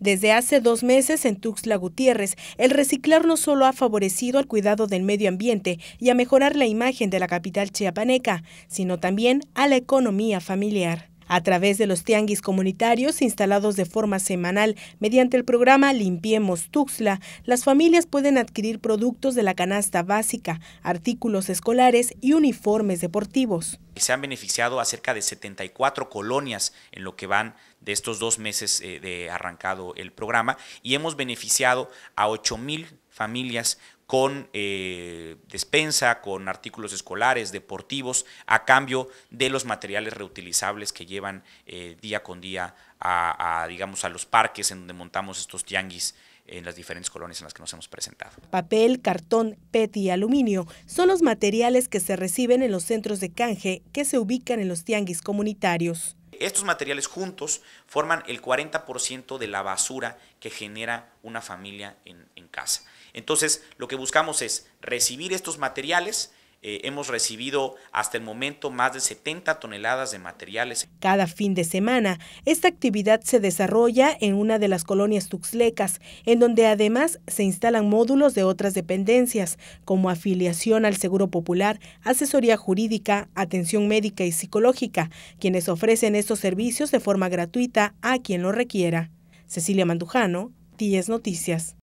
Desde hace dos meses en Tuxtla Gutiérrez, el reciclar no solo ha favorecido al cuidado del medio ambiente y a mejorar la imagen de la capital chiapaneca, sino también a la economía familiar a través de los tianguis comunitarios instalados de forma semanal mediante el programa Limpiemos Tuxla, Las familias pueden adquirir productos de la canasta básica, artículos escolares y uniformes deportivos. Se han beneficiado a cerca de 74 colonias en lo que van de estos dos meses eh, de arrancado el programa y hemos beneficiado a 8 mil familias con eh, despensa, con artículos escolares, deportivos, a cambio de los materiales reutilizables que llevan eh, día con día a, a, digamos, a los parques en donde montamos estos tianguis en las diferentes colonias en las que nos hemos presentado. Papel, cartón, PET y aluminio son los materiales que se reciben en los centros de canje que se ubican en los tianguis comunitarios estos materiales juntos forman el 40% de la basura que genera una familia en, en casa. Entonces, lo que buscamos es recibir estos materiales, eh, hemos recibido hasta el momento más de 70 toneladas de materiales. Cada fin de semana, esta actividad se desarrolla en una de las colonias tuxlecas, en donde además se instalan módulos de otras dependencias, como afiliación al Seguro Popular, asesoría jurídica, atención médica y psicológica, quienes ofrecen estos servicios de forma gratuita a quien lo requiera. Cecilia Mandujano, 10 Noticias.